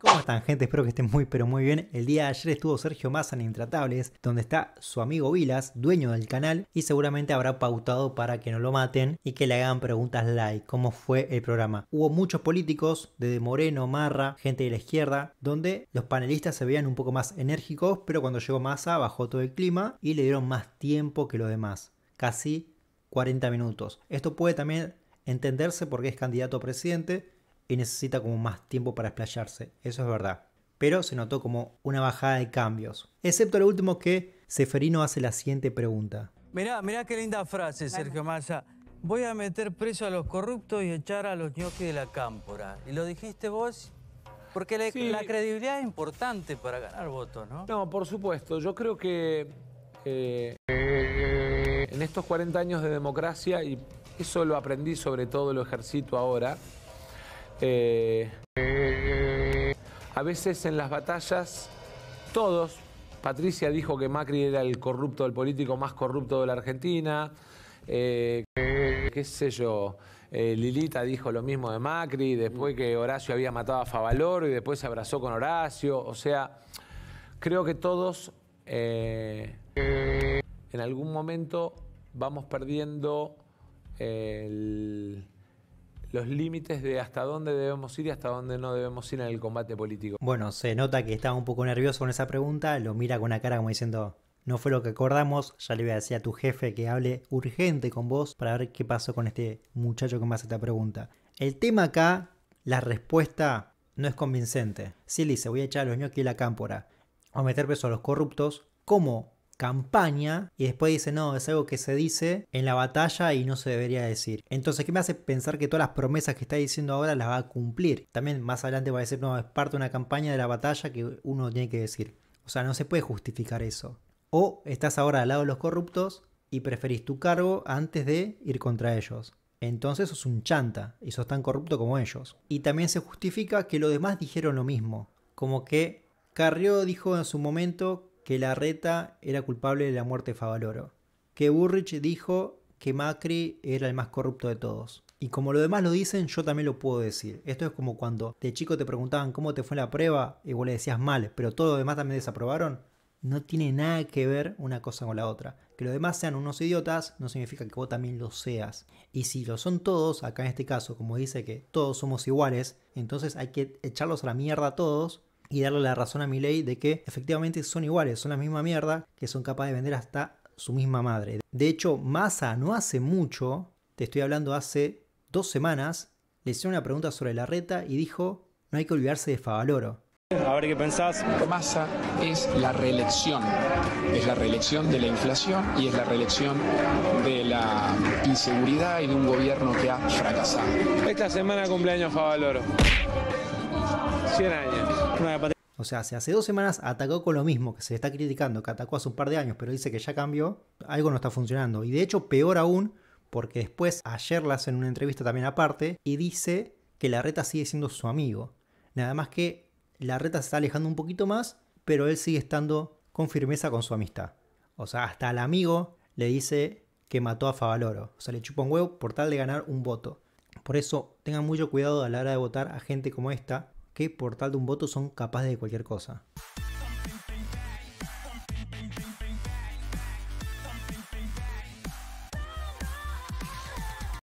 ¿Cómo están gente? Espero que estén muy pero muy bien. El día de ayer estuvo Sergio Massa en Intratables, donde está su amigo Vilas, dueño del canal, y seguramente habrá pautado para que no lo maten y que le hagan preguntas like, cómo fue el programa. Hubo muchos políticos, desde Moreno, Marra, gente de la izquierda, donde los panelistas se veían un poco más enérgicos, pero cuando llegó Massa bajó todo el clima y le dieron más tiempo que los demás, casi 40 minutos. Esto puede también entenderse porque es candidato a presidente, y necesita como más tiempo para explayarse, eso es verdad. Pero se notó como una bajada de cambios. Excepto lo último que Seferino hace la siguiente pregunta. Mirá, mirá qué linda frase, Sergio Massa. Voy a meter preso a los corruptos y echar a los ñoquis de la cámpora. ¿Y lo dijiste vos? Porque la, credibilidad es importante para ganar votos, ¿no? No, por supuesto. Yo creo que eh, en estos 40 años de democracia, y eso lo aprendí sobre todo, lo ejercito ahora, eh, a veces en las batallas, todos, Patricia dijo que Macri era el corrupto, el político más corrupto de la Argentina, eh, qué sé yo, eh, Lilita dijo lo mismo de Macri, después que Horacio había matado a Favaloro y después se abrazó con Horacio, o sea, creo que todos en algún momento vamos perdiendo el los límites de hasta dónde debemos ir y hasta dónde no debemos ir en el combate político. Bueno, se nota que estaba un poco nervioso con esa pregunta, lo mira con la cara como diciendo, no fue lo que acordamos, ya le voy a decir a tu jefe que hable urgente con vos para ver qué pasó con este muchacho que me hace esta pregunta. El tema acá, la respuesta no es convincente. Si sí, dice, voy a echar a los ñoquis la cámpora, o meter peso a los corruptos, ¿cómo campaña y después dice, no, es algo que se dice en la batalla y no se debería decir. Entonces, ¿qué me hace pensar que todas las promesas que está diciendo ahora las va a cumplir? También más adelante va a decir, no, es parte de una campaña de la batalla que uno tiene que decir. O sea, no se puede justificar eso. O estás ahora al lado de los corruptos y preferís tu cargo antes de ir contra ellos. Entonces sos un chanta y sos tan corrupto como ellos. Y también se justifica que los demás dijeron lo mismo. Como que Carrió dijo en su momento que Reta era culpable de la muerte de Favaloro, que Burrich dijo que Macri era el más corrupto de todos. Y como los demás lo dicen, yo también lo puedo decir. Esto es como cuando de chico te preguntaban cómo te fue la prueba y vos le decías mal, pero todos los demás también desaprobaron. No tiene nada que ver una cosa con la otra. Que los demás sean unos idiotas no significa que vos también lo seas. Y si lo son todos, acá en este caso, como dice que todos somos iguales, entonces hay que echarlos a la mierda a todos y darle la razón a mi ley de que efectivamente son iguales, son la misma mierda, que son capaces de vender hasta su misma madre. De hecho, Massa no hace mucho, te estoy hablando hace dos semanas, le hicieron una pregunta sobre la reta y dijo, no hay que olvidarse de Favaloro. A ver qué pensás. Massa es la reelección. Es la reelección de la inflación y es la reelección de la inseguridad y de un gobierno que ha fracasado. Esta semana cumpleaños Favaloro. 100 años. O sea, si hace dos semanas atacó con lo mismo que se está criticando, que atacó hace un par de años, pero dice que ya cambió, algo no está funcionando. Y de hecho, peor aún, porque después ayer la hacen una entrevista también aparte y dice que la reta sigue siendo su amigo. Nada más que la reta se está alejando un poquito más, pero él sigue estando con firmeza con su amistad. O sea, hasta al amigo le dice que mató a Favaloro. O sea, le chupa un huevo por tal de ganar un voto. Por eso tengan mucho cuidado a la hora de votar a gente como esta, qué por tal de un voto son capaces de cualquier cosa.